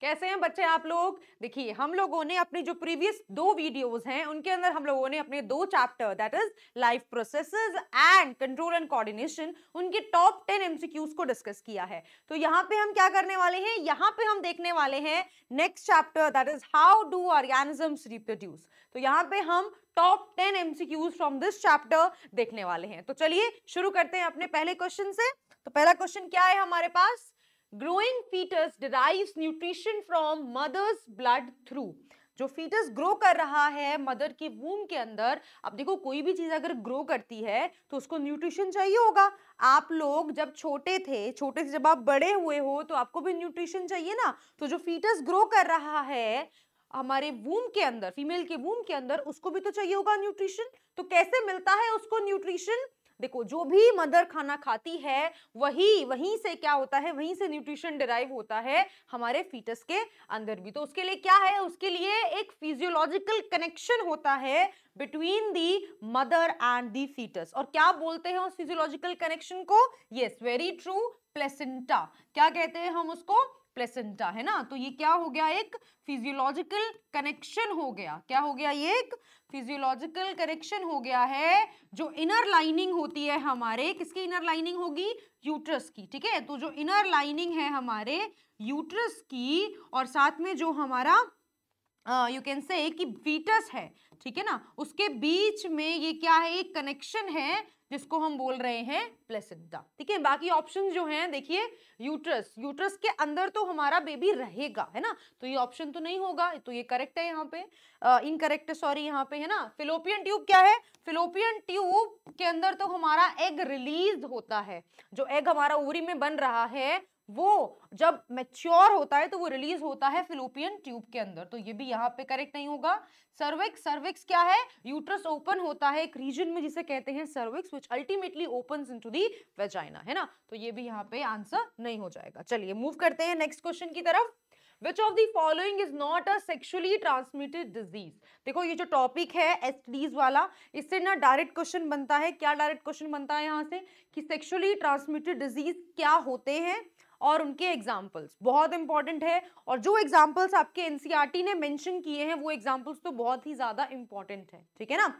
कैसे हैं बच्चे आप लोग देखिए हम लोगों ने अपनी जो प्रीवियस दो वीडियोस हैं उनके अंदर हम लोगों ने अपने दो chapter that is life processes and control and coordination उनके टॉप टेन एमसीक्यूज को डिस्कस किया है तो यहाँ पे हम क्या करने वाले हैं यहाँ पे हम देखने वाले हैं next chapter that is how do organisms reproduce तो यहाँ पे हम top ten MCQs from this chapter देखने वाले हैं तो चलिए शुरू करते हैं अपने पहले क्वेश्चन से तो पहला क्वेश्चन क्या है हमारे पास growing foetus derives nutrition from mother's blood through जो फीटस ग्रो कर रहा है मदर के वूम के अंदर अब देखो कोई भी चीज़ अगर ग्रो करती है तो उसको न्यूट्रिशन चाहिए होगा आप लोग जब छोटे थे छोटे से जब आप बड़े हुए हो तो आपको भी न्यूट्रिशन चाहिए ना तो जो फीटस ग्रो कर रहा है हमारे वूम के अंदर फीमेल के वूम के अंदर उसको भी तो चाहिए होगा न्यूट्रिशन तो कैसे मिलता है उसको न्यूट्रिशन देखो जो भी मदर खाना खाती है वही वहीं से क्या होता है वहीं से न्यूट्रिशन डिराइव होता है हमारे फीटस के अंदर भी तो उसके लिए क्या है उसके लिए एक फिजियोलॉजिकल कनेक्शन होता है between the mother and the foetus और क्या बोलते हैं उस फिजियोलॉजिकल कनेक्शन को येस वेरी ट्रू प्लेसेंटा क्या कहते हैं हम उसको प्लेसेंटा है ना तो ये क्या हो गया एक फिजियोलॉजिकल कनेक्शन हो गया क्या हो गया ये एक फिजियोलॉजिकल कनेक्शन हो गया है जो इनर लाइनिंग होती है हमारे किसकी इनर लाइनिंग होगी यूट्रस की ठीक है तो जो इनर लाइनिंग है हमारे यूट्रस की और साथ में जो हमारा यू कैन से कि वीटस है ठीक है ना उसके बीच में ये क्या है एक कनेक्शन है जिसको हम बोल रहे हैं प्लेसिडा ठीक है बाकी ऑप्शन जो हैं देखिए यूट्रस यूट्रस के अंदर तो हमारा बेबी रहेगा है ना तो ये ऑप्शन तो नहीं होगा तो ये करेक्ट है यहाँ पे इनकरेक्ट सॉरी यहाँ पे है ना फिलोपियन ट्यूब क्या है फिलोपियन ट्यूब के अंदर तो हमारा एग रिलीज होता है जो एग हमारा ओवरी में बन रहा है वो जब मेच्योर होता है तो वो रिलीज होता है फिलोपियन ट्यूब के अंदर तो ये भी यहाँ पे करेक्ट नहीं होगा सर्विक्स सर्विक्स क्या है यूट्रस ओपन होता है एक रीजन में जिसे कहते हैं cervix which ultimately open into the vagina है ना तो ये भी यहाँ पे आंसर नहीं हो जाएगा चलिए मूव करते हैं नेक्स्ट क्वेश्चन की तरफ Which of the following is not a sexually transmitted disease? देखो ये जो टॉपिक है एस वाला इससे ना डायरेक्ट क्वेश्चन बनता है क्या डायरेक्ट क्वेश्चन बनता है यहाँ से कि सेक्शुअली ट्रांसमिटेड डिजीज क्या होते हैं और उनके एग्जाम्पल्स बहुत इंपॉर्टेंट है और जो एग्जाम्पल्स आपके एनसीईआरटी e ने मेंशन किए हैं वो एग्जाम्पल्स तो बहुत ही ज़्यादा इंपॉर्टेंट है ठीक है ना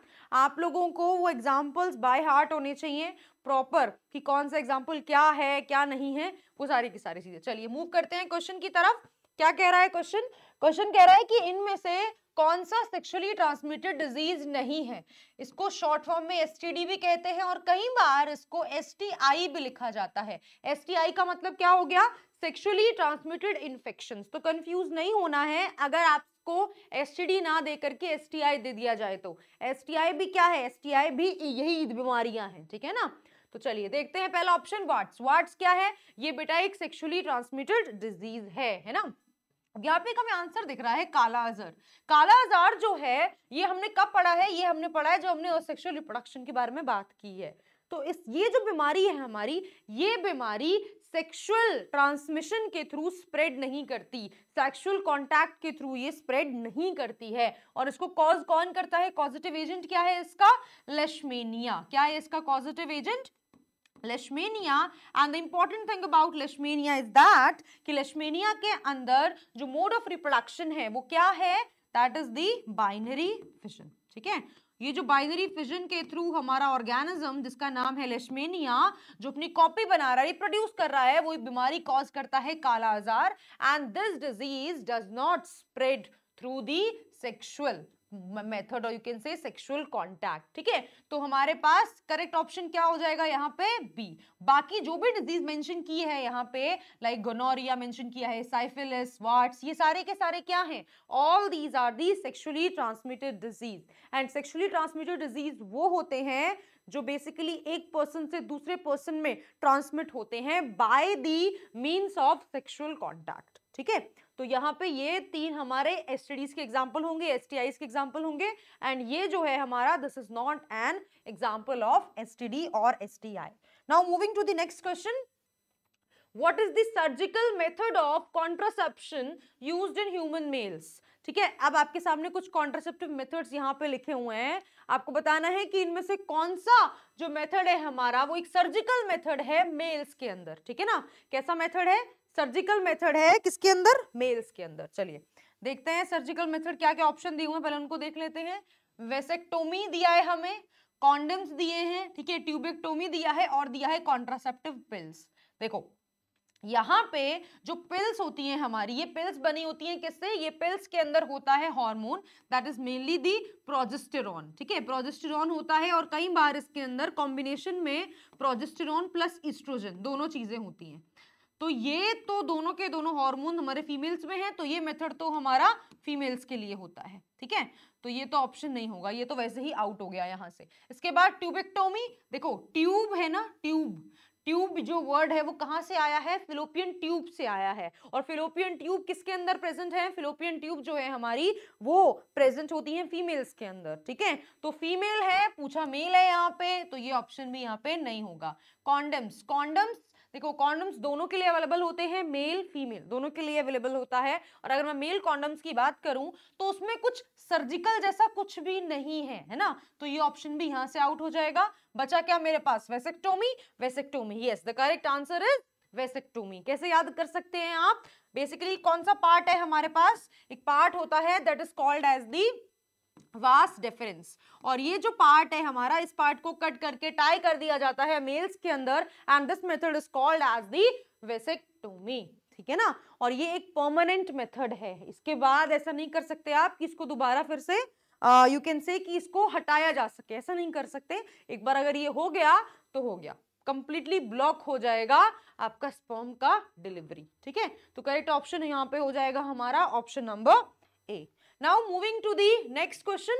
आप लोगों को वो एग्जाम्पल्स बाय हार्ट होने चाहिए प्रॉपर कि कौन सा एग्जाम्पल क्या है क्या नहीं है वो सारी की सारी चीज़ें चलिए मूव करते हैं क्वेश्चन की तरफ क्या कह रहा है क्वेश्चन क्वेश्चन कह रहा है कि इनमें से कौन सा सेक्सुअली ट्रांसमिटेड डिजीज नहीं है इसको शॉर्ट फॉर्म में एस भी कहते हैं और कई बार इसको एस भी लिखा जाता है एस का मतलब क्या हो गया सेक्सुअली ट्रांसमिटेड इन्फेक्शन तो कंफ्यूज नहीं होना है अगर आपको एस ना दे करके एस दे दिया जाए तो एस भी क्या है एस भी यही बीमारियां हैं ठीक है ना तो चलिए देखते हैं पहला ऑप्शन वाट्स वाट्स क्या है ये बेटा एक सेक्सुअली ट्रांसमिटेड डिजीज है है ना यहाँ पे हमें आंसर दिख रहा है काला आजार काला आजार जो है ये हमने कब पढ़ा है ये हमने पढ़ा है जो हमने सेक्सुअल रिप्रोडक्शन के बारे में बात की है तो इस ये जो बीमारी है हमारी ये बीमारी सेक्सुअल ट्रांसमिशन के थ्रू स्प्रेड नहीं करती सेक्सुअल कॉन्टैक्ट के थ्रू ये स्प्रेड नहीं करती है और इसको कॉज कौन करता है कॉजिटिव एजेंट क्या है इसका लेशमेनिया क्या है इसका causative agent leishmania and the important thing about leishmania is that कि लेशमेनिया के अंदर जो मोड ऑफ रिप्रोडक्शन है वो क्या है दैट इज दी फिशन ठीक है ये जो बाइनरी फिजन के थ्रू हमारा ऑर्गेनिज्म जिसका नाम है लेशमेनिया जो अपनी कॉपी बना रहा है प्रोड्यूस कर रहा है वो बीमारी कॉज करता है kala azar and this disease does not spread through the sexual method और you can say sexual contact ठीक है तो हमारे पास करेक्ट ऑप्शन क्या हो जाएगा यहाँ पे बी बाकी जो भी डिजीज मेंशन की है यहाँ पे लाइक गोनोरिया मेंशन किया है साइफिलिस वाट्स ये सारे के सारे क्या हैं all these are the sexually transmitted disease and sexually transmitted disease वो होते हैं जो बेसिकली एक पर्सन से दूसरे पर्सन में ट्रांसमिट होते हैं by the means of sexual contact ठीक है तो यहाँ पे ये तीन हमारे एस के एग्जाम्पल होंगे एस के एग्जाम्पल होंगे एंड ये जो है हमारा this is not an example of S और S now moving to the next question what is the surgical method of contraception use in human males ठीक है अब आपके सामने कुछ कॉन्ट्रासेप्टिव मेथड्स यहाँ पे लिखे हुए हैं आपको बताना है कि इनमें से कौन सा जो मेथड है हमारा वो एक सर्जिकल मेथड है मेल्स के अंदर ठीक है ना कैसा मेथड है सर्जिकल मेथड है किसके अंदर मेल्स के अंदर चलिए देखते हैं सर्जिकल मेथड क्या क्या ऑप्शन दिए हुए पहले उनको देख लेते हैं वेसेक्टोमी दिया है हमें कॉन्डम्स दिए हैं ठीक है ट्यूबेक्टोमी दिया है और दिया है कॉन्ट्रासेप्टिव पिल्स देखो यहाँ पे जो पिल्स होती हैं हमारी ये पिल्स बनी होती हैं किससे ये पिल्स के अंदर होता है hormone that is mainly the progesterone ठीक है प्रोजेस्टेरॉन होता है और कई बार इसके अंदर कॉम्बिनेशन में प्रोजेस्टेरॉन प्लस इस्ट्रोजन दोनों चीज़ें होती हैं तो ये तो दोनों के दोनों हार्मोन हमारे फीमेल्स में हैं तो ये मेथड तो हमारा फीमेल्स के लिए होता है ठीक है तो ये तो ऑप्शन नहीं होगा ये तो वैसे ही आउट हो गया यहाँ से इसके बाद ट्यूबेक्टोमी देखो ट्यूब है ना ट्यूब ट्यूब जो वर्ड है वो कहाँ से आया है फिलोपियन ट्यूब से आया है और फिलोपियन ट्यूब किसके अंदर प्रेजेंट है फिलोपियन ट्यूब जो है हमारी वो प्रेजेंट होती है फीमेल्स के अंदर ठीक है तो फीमेल है पूछा मेल है यहाँ पे तो ये ऑप्शन भी यहाँ पे नहीं होगा कॉन्डम्स कॉन्डम्स देखो कॉन्डम्स दोनों के लिए अवेलेबल होते हैं मेल फीमेल दोनों के लिए अवेलेबल होता है और अगर मैं मेल कॉन्डम्स की बात करूं तो उसमें कुछ सर्जिकल जैसा कुछ भी नहीं है है ना तो ये ऑप्शन भी यहाँ से आउट हो जाएगा बचा क्या मेरे पास vasectomy vasectomy yes the correct answer is vasectomy कैसे याद कर सकते हैं आप बेसिकली कौन सा पार्ट है हमारे पास एक पार्ट होता है that is called as the vas deferens और ये जो पार्ट है हमारा इस पार्ट को कट करके टाई कर दिया जाता है मेल्स के अंदर and this method is called as the vasic vasectomy ठीक है ना और ये एक परमानेंट मेथड है इसके बाद ऐसा नहीं कर सकते आप कि इसको दोबारा फिर से यू कैन से कि इसको हटाया जा सके ऐसा नहीं कर सकते एक बार अगर ये हो गया तो हो गया कंप्लीटली ब्लॉक हो जाएगा आपका स्पर्म का डिलीवरी ठीक है तो करेक्ट ऑप्शन यहाँ पे हो जाएगा हमारा option number A now moving to the next question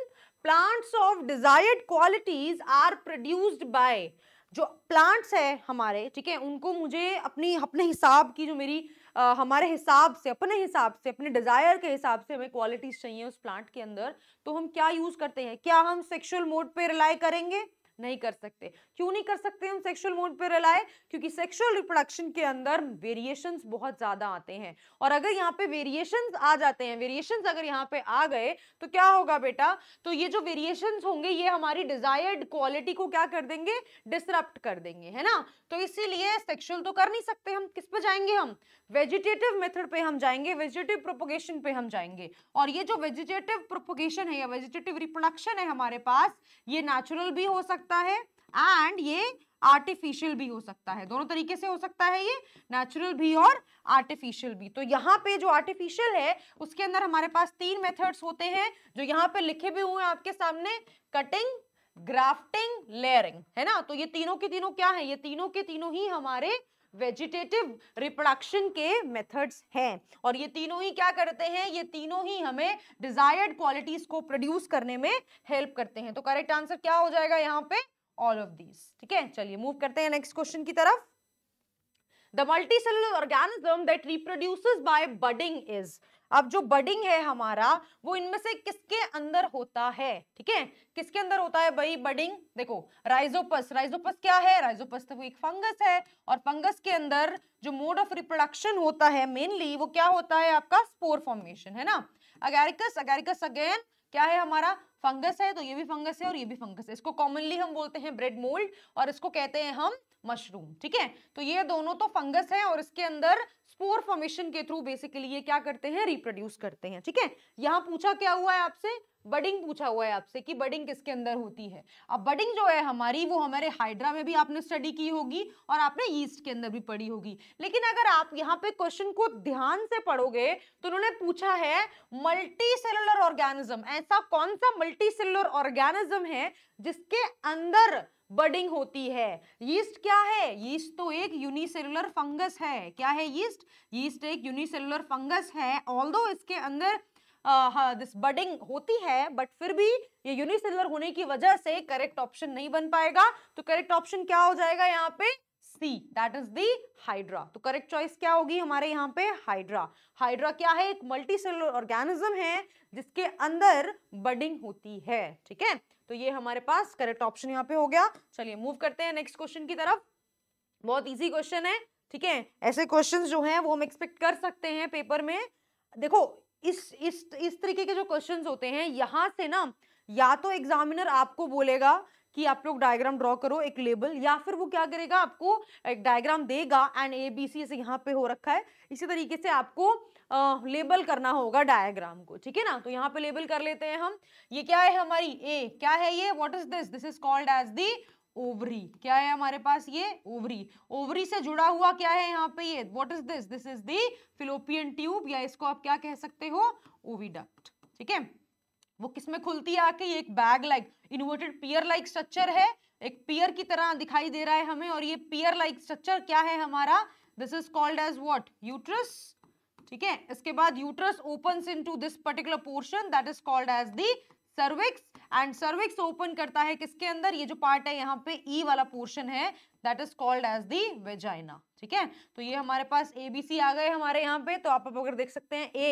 plants of desired qualities are produced by जो प्लांट्स है हमारे ठीक है उनको मुझे अपनी अपने हिसाब की जो मेरी आ, हमारे हिसाब से अपने हिसाब से अपने डिज़ायर के हिसाब से हमें क्वालिटीज़ चाहिए उस प्लांट के अंदर तो हम क्या यूज़ करते हैं क्या हम सेक्सुअल मोड पे रिलाई करेंगे नहीं कर सकते क्यों नहीं कर सकते हम सेक्सुअल मोड पे रिलाय क्योंकि सेक्सुअल रिप्रोडक्शन के अंदर वेरिएशन बहुत ज़्यादा आते हैं और अगर यहाँ पे वेरिएशन आ जाते हैं वेरिएशन अगर यहाँ पे आ गए तो क्या होगा बेटा तो ये जो वेरिएशन होंगे ये हमारी डिजायर्ड क्वालिटी को क्या कर देंगे डिसरप्ट कर देंगे है ना तो इसीलिए सेक्सुअल तो कर नहीं सकते हम किस पे जाएंगे हम वेजिटेटिव मेथड पे हम जाएंगे वेजिटेटिव प्रोपोगेशन पे हम जाएंगे और ये जो वेजिटेटिव प्रोपोगेशन है या वेजिटेटिव रिप्रोडक्शन है हमारे पास ये नेचुरल भी हो सकता है एंड ये आर्टिफिशियल भी हो सकता है दोनों तरीके से हो सकता है ये नेचुरल भी और आर्टिफिशियल भी तो यहाँ पे जो आर्टिफिशियल है उसके अंदर हमारे पास तीन मेथड्स होते हैं जो यहाँ पे लिखे भी हुए हैं आपके सामने कटिंग ग्राफ्टिंग लेयरिंग है ना तो ये तीनों के तीनों क्या है ये तीनों के तीनों ही हमारे वेजिटेटिव रिप्रोडक्शन के मेथड्स हैं और ये तीनों ही क्या करते हैं ये तीनों ही हमें डिजायर्ड क्वालिटीज को प्रोड्यूस करने में हेल्प करते हैं तो करेक्ट आंसर क्या हो जाएगा यहाँ पे ऑल ऑफ दीज ठीक है चलिए मूव करते हैं नेक्स्ट क्वेश्चन की तरफ the multicellular organism that reproduces by budding is अब जो बडिंग है हमारा वो इनमें से किसके अंदर होता है ठीक है किसके अंदर होता है भाई बडिंग देखो राइजोपस राइजोपस क्या है राइजोपस तो एक फंगस है और फंगस के अंदर जो मोड ऑफ रिप्रोडक्शन होता है मेनली वो क्या होता है आपका स्पोर फॉर्मेशन है ना अगैरिकस अगैरिकस अगेन क्या है हमारा फंगस है तो ये भी फंगस है और ये भी फंगस है इसको कॉमनली हम बोलते हैं ब्रेड मोल्ड और इसको कहते हैं हम मशरूम ठीक है तो ये दोनों तो फंगस है और इसके अंदर स्पोर फॉर्मेशन के थ्रू बेसिकली ये क्या करते हैं रिप्रोड्यूस करते हैं ठीक है यहाँ पूछा क्या हुआ है आपसे बडिंग पूछा हुआ है आपसे कि बडिंग किसके अंदर होती है अब बडिंग जो है हमारी वो हमारे हाइड्रा में भी आपने स्टडी की होगी और आपने ईस्ट के अंदर भी पढ़ी होगी लेकिन अगर आप यहाँ पे क्वेश्चन को ध्यान से पढ़ोगे तो उन्होंने पूछा है मल्टी सेलुलर ऑर्गेनिज्म ऐसा कौन सा मल्टी सेलुलर ऑर्गेनिज्म है जिसके अंदर बडिंग होती है यीस्ट क्या है यीस्ट तो एक यूनिसेलुलर फंगस है क्या है यीस्ट यीस्ट एक यूनिसेलुलर फंगस है ऑल इसके अंदर दिस बडिंग हाँ, होती है बट फिर भी ये यूनिसेलर होने की वजह से करेक्ट ऑप्शन नहीं बन पाएगा तो करेक्ट ऑप्शन क्या हो जाएगा यहाँ पे C that is the hydra तो करेक्ट चॉइस क्या होगी हमारे यहाँ पे हाइड्रा हाइड्रा क्या है एक मल्टी सेलुलर ऑर्गेनिज्म है जिसके अंदर बडिंग होती है ठीक है तो ये हमारे पास करेक्ट ऑप्शन यहाँ पे हो गया चलिए मूव करते हैं नेक्स्ट क्वेश्चन की तरफ बहुत इजी क्वेश्चन है ठीक है ऐसे क्वेश्चंस जो हैं वो हम एक्सपेक्ट कर सकते हैं पेपर में देखो इस इस इस तरीके के जो क्वेश्चंस होते हैं यहाँ से ना या तो एग्जामिनर आपको बोलेगा कि आप लोग डायग्राम ड्रॉ करो एक लेबल या फिर वो क्या करेगा आपको एक डायग्राम देगा एंड ए बी सी ऐसे यहाँ पे हो रखा है इसी तरीके से आपको आ, लेबल करना होगा डायग्राम को ठीक है ना तो यहाँ पे लेबल कर लेते हैं हम ये क्या है हमारी ए क्या है ये what is this this is called as the ovary क्या है हमारे पास ये ओवरी ओवरी से जुड़ा हुआ क्या है यहाँ पे ये what is this this is the fallopian tube या इसको आप क्या कह सकते हो ओविडक्ट ठीक है वो किसमें खुलती है आके ये एक bag like inverted pear like structure है एक पियर की तरह दिखाई दे रहा है हमें और ये पियर लाइक स्ट्रक्चर क्या है हमारा this is called as what uterus ठीक है इसके बाद uterus open into this particular portion that is called as the cervix and cervix open करता है किसके अंदर ये जो पार्ट है यहाँ पे ई e वाला पोर्शन है that is called as the vagina ठीक है तो ये हमारे पास ए बी सी आ गए हमारे यहाँ पे तो आप अगर देख सकते हैं ए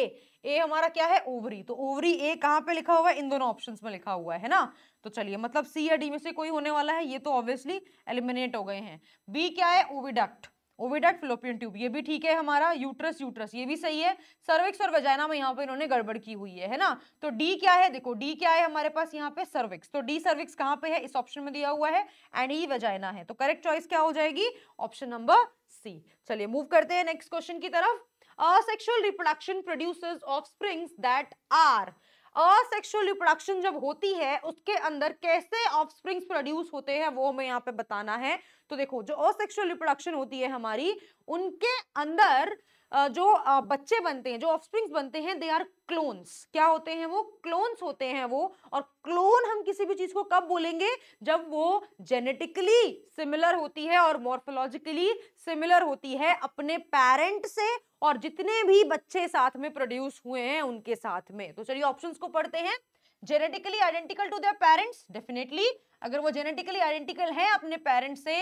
ए हमारा क्या है ओवरी तो ओवरी ए कहाँ पे लिखा हुआ है इन दोनों ऑप्शन में लिखा हुआ है ना तो चलिए मतलब सी या डी में से कोई होने वाला है ये तो ऑब्वियसली एलिमिनेट हो गए हैं बी क्या है ओविडक्ट ओविडक्ट फिलोपियन ट्यूब ये भी ठीक है हमारा यूट्रस यूट्रस ये भी सही है सर्विक्स और वजाइना में यहाँ पे इन्होंने गड़बड़ की हुई है है ना तो डी क्या है देखो डी क्या है हमारे पास यहाँ पे सर्विक्स तो डी सर्विक्स कहाँ पे है इस ऑप्शन में दिया हुआ है एंड ई वजाइना है तो करेक्ट चॉइस क्या हो जाएगी ऑप्शन नंबर सी चलिए मूव करते हैं नेक्स्ट क्वेश्चन की तरफ reproduction producers offsprings that are asexual reproduction जब होती है उसके अंदर कैसे ऑफस्प्रिंग्स प्रोड्यूस होते हैं वो हमें यहाँ पे बताना है तो देखो जो असेक्सुअल रिप्रोडक्शन होती है हमारी उनके अंदर जो बच्चे बनते हैं जो ऑफस्प्रिंग्स बनते हैं दे आर क्लोन्स क्या होते हैं वो क्लोन्स होते हैं वो और क्लोन हम किसी भी चीज़ को कब बोलेंगे जब वो जेनेटिकली सिमिलर होती है और मॉर्फोलॉजिकली सिमिलर होती है अपने पेरेंट से और जितने भी बच्चे साथ में प्रोड्यूस हुए हैं उनके साथ में तो चलिए ऑप्शन को पढ़ते हैं genetically identical to their parents definitely अगर वो जेनेटिकली आइडेंटिकल हैं अपने पेरेंट्स से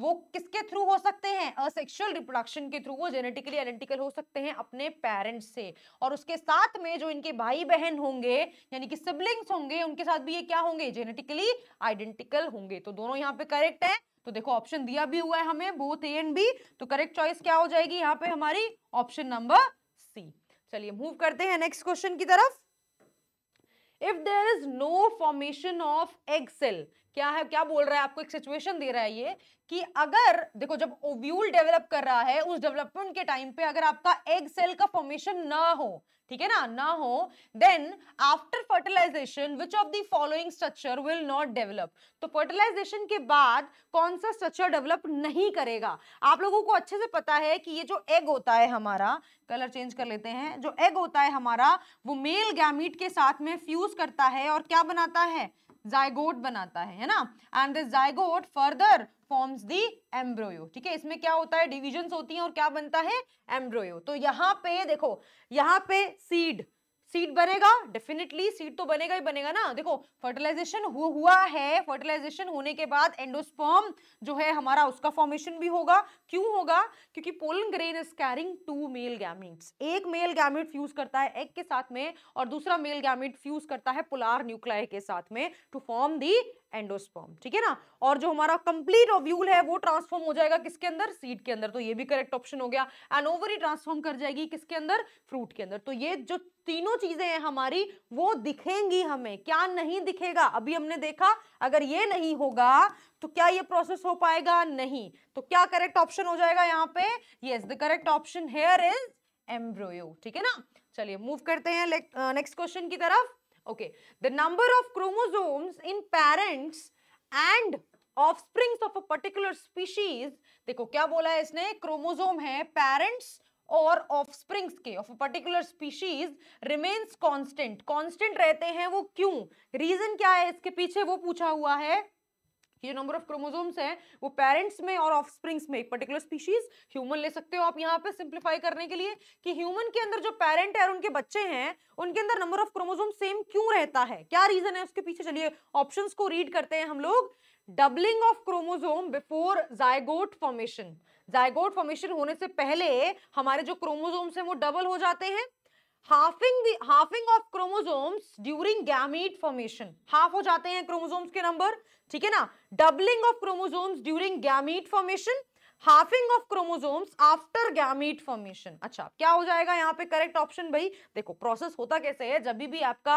वो किसके थ्रू हो सकते हैं असेक्सुअल रिप्रोडक्शन के थ्रू वो जेनेटिकली आइडेंटिकल हो सकते हैं अपने पेरेंट्स से और उसके साथ में जो इनके भाई बहन होंगे यानी कि सिबलिंग्स होंगे उनके साथ भी ये क्या होंगे जेनेटिकली आइडेंटिकल होंगे तो दोनों यहाँ पे करेक्ट है तो देखो ऑप्शन दिया भी हुआ है हमें बोथ ए एंड बी तो करेक्ट चॉइस क्या हो जाएगी यहाँ पे हमारी ऑप्शन नंबर सी चलिए मूव करते हैं नेक्स्ट क्वेश्चन की तरफ if there is no formation of egg cell क्या है क्या बोल रहा है आपको एक सिचुएशन दे रहा है ये कि अगर देखो जब ओव्यूल डेवलप कर रहा है उस डेवलपमेंट के टाइम पे अगर आपका एग सेल का फॉर्मेशन ना हो ठीक है ना ना हो then after fertilisation which of the following structure will not develop तो फर्टिलाइजेशन के बाद कौन सा स्ट्रक्चर डेवलप नहीं करेगा आप लोगों को अच्छे से पता है कि ये जो एग होता है हमारा कलर चेंज कर लेते हैं जो एग होता है हमारा वो मेल गैमिट के साथ में फ्यूज करता है और क्या बनाता है जायगोट बनाता है है ना and this zygote further forms the embryo ठीक है इसमें क्या होता है डिविजन होती है और क्या बनता है एम्ब्रोयो तो यहाँ पे देखो यहाँ पे सीड सीड बनेगा डेफिनेटली सीड तो बनेगा ही बनेगा ना देखो फर्टिलाइजेशन हु, हुआ है फर्टिलाइजेशन होने के बाद एंडोस्पर्म जो है हमारा उसका फॉर्मेशन भी होगा क्यों होगा क्योंकि pollen grain is carrying two male gametes एक मेल गैमिट फ्यूज करता है एग के साथ में और दूसरा मेल गैमिट फ्यूज करता है पोलार न्यूक्लिया के साथ में टू फॉर्म दी एंडोस्पर्म ठीक है ना और जो हमारा कंप्लीट ओव्यूल है वो ट्रांसफॉर्म हो जाएगा किसके अंदर सीड के अंदर तो ये भी करेक्ट ऑप्शन हो गया एंड ओवरी ट्रांसफॉर्म कर जाएगी किसके अंदर फ्रूट के अंदर तो ये जो तीनों चीजें हैं हमारी वो दिखेंगी हमें क्या नहीं दिखेगा अभी हमने देखा अगर ये नहीं होगा तो क्या ये प्रोसेस हो पाएगा नहीं तो क्या करेक्ट ऑप्शन हो जाएगा यहाँ पे yes the correct option here is embryo ठीक है ना चलिए मूव करते हैं नेक्स्ट क्वेश्चन की तरफ Okay, the number of chromosomes in parents and offsprings of a particular species, देखो क्या बोला है इसने क्रोमोसोम है parents और ऑफस्प्रिंग्स के of particular species remains constant constant रहते हैं वो क्यों रीजन क्या है इसके पीछे वो पूछा हुआ है कि जो नंबर ऑफ क्रोमोजोम्स हैं वो पेरेंट्स में और ऑफस्प्रिंग्स में एक पर्टिकुलर स्पीशीज ह्यूमन ले सकते हो आप यहाँ पे सिंप्लीफाई करने के लिए कि ह्यूमन के अंदर जो पेरेंट है और उनके बच्चे हैं उनके अंदर नंबर ऑफ क्रोमोजोम सेम क्यों रहता है क्या रीजन है उसके पीछे चलिए ऑप्शन को रीड करते हैं हम लोग doubling of chromosome before zygote formation zygote formation होने से पहले हमारे जो क्रोमोजोम्स हैं वो डबल हो जाते हैं halving halving of chromosomes during gamete formation half हो जाते हैं क्रोमोजोम्स के नंबर ठीक है ना doubling of chromosomes during gamete formation halving of chromosomes after gamete formation अच्छा क्या हो जाएगा यहाँ पे करेक्ट ऑप्शन भाई देखो प्रोसेस होता कैसे है जब भी आपका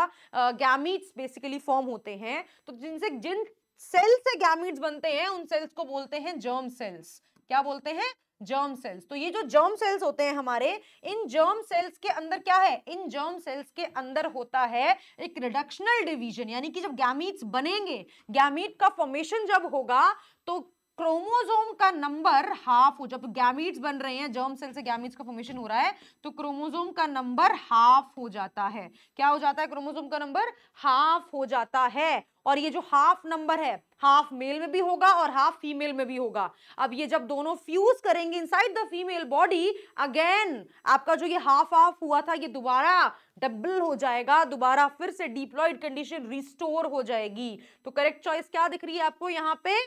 गैमीट्स बेसिकली फॉर्म होते हैं तो जिनसे जिन सेल्स से गैमीट्स बनते हैं उन सेल्स को बोलते हैं जर्म सेल्स क्या बोलते हैं जर्म सेल्स तो ये जो जर्म सेल्स होते हैं हमारे इन जर्म सेल्स के अंदर क्या है इन जर्म सेल्स के अंदर होता है एक रिडक्शनल डिवीजन यानी कि जब गैमीट्स बनेंगे गैमीट का फॉर्मेशन जब होगा तो क्रोमोसोम का नंबर हाफ हो जब गैमिट्स बन रहे हैं जर्म सेल से गैमिट्स का फॉर्मेशन हो रहा है तो क्रोमोसोम का नंबर हाफ हो जाता है क्या हो जाता है क्रोमोसोम का नंबर हाफ हो जाता है और ये जो हाफ नंबर है हाफ मेल में भी होगा और हाफ फीमेल में भी होगा अब ये जब दोनों फ्यूज करेंगे inside the female body again आपका जो ये हाफ हाफ हुआ था ये दोबारा डबल हो जाएगा दोबारा फिर से डिप्लॉइड कंडीशन रिस्टोर हो जाएगी तो करेक्ट चॉइस क्या दिख रही है आपको यहाँ पे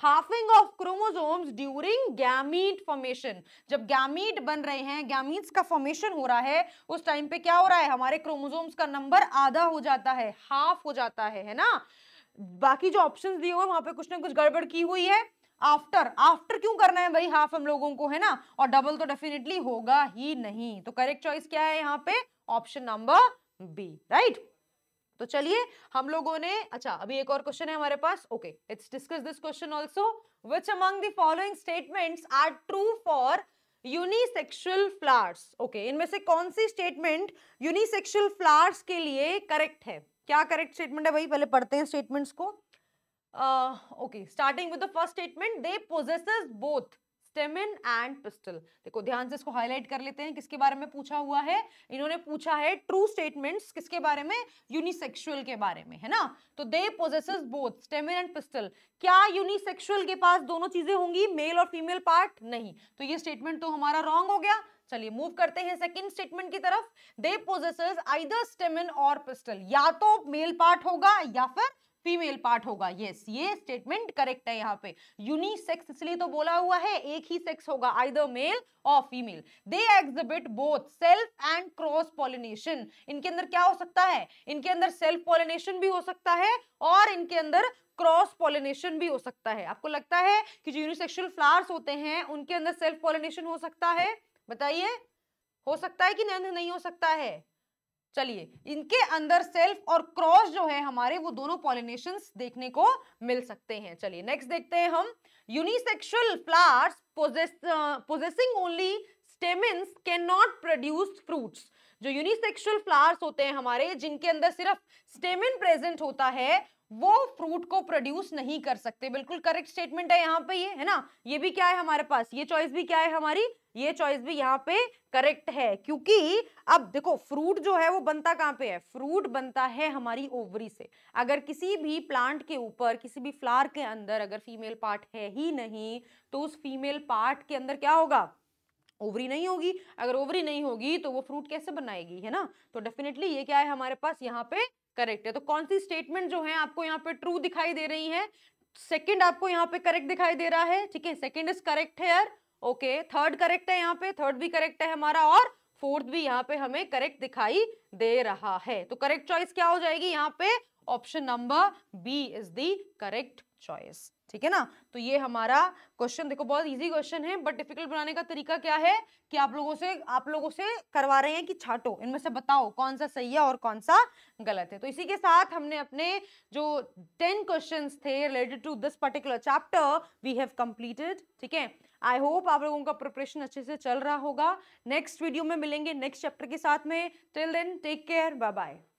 halving of chromosomes during gamete formation जब गैमीट बन रहे हैं गैमीट्स का फॉर्मेशन हो रहा है उस टाइम पे क्या हो रहा है हमारे क्रोमोजोम्स का नंबर आधा हो जाता है हाफ हो जाता है है ना बाकी जो ऑप्शंस दिए हुए वहां पे कुछ ना कुछ गड़बड़ की हुई है आफ्टर आफ्टर क्यों करना है भाई हाफ हम लोगों को है ना और डबल तो डेफिनेटली होगा ही नहीं तो करेक्ट चॉइस क्या है यहाँ पे ऑप्शन नंबर बी राइट तो चलिए हम लोगों ने अच्छा अभी एक और क्वेश्चन है हमारे पास okay it's discuss this question also which among the following statements are true for unisexual flowers okay इनमें से कौन सी स्टेटमेंट यूनिसेक्सुअल फ्लावर्स के लिए करेक्ट है क्या करेक्ट स्टेटमेंट है भाई पहले पढ़ते हैं स्टेटमेंट्स को okay starting with the first statement they possesses both stamen and pistil देखो ध्यान से इसको हाईलाइट कर लेते हैं किसके बारे में पूछा हुआ है इन्होंने पूछा है ट्रू स्टेटमेंट्स किसके बारे में यूनिसेक्सुअल के बारे में है ना तो they possess both stamen and pistil क्या यूनिसेक्सुअल के पास दोनों चीजें होंगी मेल और फीमेल पार्ट नहीं तो ये स्टेटमेंट तो हमारा रॉन्ग हो गया चलिए मूव करते हैं सेकंड स्टेटमेंट की तरफ दे पोजेसेस आइदर स्टेमिन और पिस्टल या तो मेल पार्ट होगा या फिर फीमेल पार्ट होगा यस ये स्टेटमेंट करेक्ट है यहाँ पे यूनिसेक्स इसलिए तो बोला हुआ है एक ही सेक्स होगा आइदर मेल और female they exhibit both self and cross pollination इनके अंदर क्या हो सकता है इनके अंदर सेल्फ पॉलिनेशन भी हो सकता है और इनके अंदर क्रॉस पॉलिनेशन भी हो सकता है आपको लगता है कि जो यूनिसेक्सुअल फ्लावर्स होते हैं उनके अंदर सेल्फ पॉलिनेशन हो सकता है बताइए हो सकता है कि नहीं हो सकता है चलिए इनके अंदर सेल्फ और क्रॉस जो है हमारे वो दोनों पॉलिनेशन देखने को मिल सकते हैं चलिए नेक्स्ट देखते हैं हम unisexual flowers possessing only stamens can not produce fruits जो यूनिसेक्सुअल फ्लावर्स होते हैं हमारे जिनके अंदर सिर्फ स्टेमिन प्रेजेंट होता है वो फ्रूट को प्रोड्यूस नहीं कर सकते बिल्कुल करेक्ट स्टेटमेंट है यहाँ पे ये है ना ये भी क्या है हमारे पास ये चॉइस भी क्या है हमारी ये चॉइस भी यहाँ पे करेक्ट है क्योंकि अब देखो फ्रूट जो है वो बनता कहाँ पे है फ्रूट बनता है हमारी ओवरी से अगर किसी भी प्लांट के ऊपर किसी भी फ्लावर के अंदर अगर फीमेल पार्ट है ही नहीं तो उस फीमेल पार्ट के अंदर क्या होगा ओवरी नहीं होगी अगर ओवरी नहीं होगी तो वो फ्रूट कैसे बनाएगी है ना तो डेफिनेटली ये क्या है हमारे पास यहाँ पे करेक्ट है तो कौन सी स्टेटमेंट जो है आपको यहाँ पे ट्रू दिखाई दे रही है सेकेंड आपको यहाँ पे करेक्ट दिखाई दे रहा है ठीक है सेकेंड इज करेक्ट है यार ओके थर्ड करेक्ट है यहाँ पे थर्ड भी करेक्ट है हमारा और फोर्थ भी यहाँ पे हमें करेक्ट दिखाई दे रहा है तो करेक्ट चॉइस क्या हो जाएगी यहाँ पे option number B is the correct choice ठीक है ना तो ये हमारा क्वेश्चन देखो बहुत इजी क्वेश्चन है बट डिफिकल्ट बनाने का तरीका क्या है कि आप लोगों से आप लोगों से करवा रहे हैं कि छाटो इनमें से बताओ कौन सा सही है और कौन सा गलत है तो इसी के साथ हमने अपने जो टेन क्वेश्चन थे related to this particular chapter we have completed ठीक है आई होप आप लोगों का प्रिपरेशन अच्छे से चल रहा होगा नेक्स्ट वीडियो में मिलेंगे नेक्स्ट चैप्टर के साथ में till then take care bye bye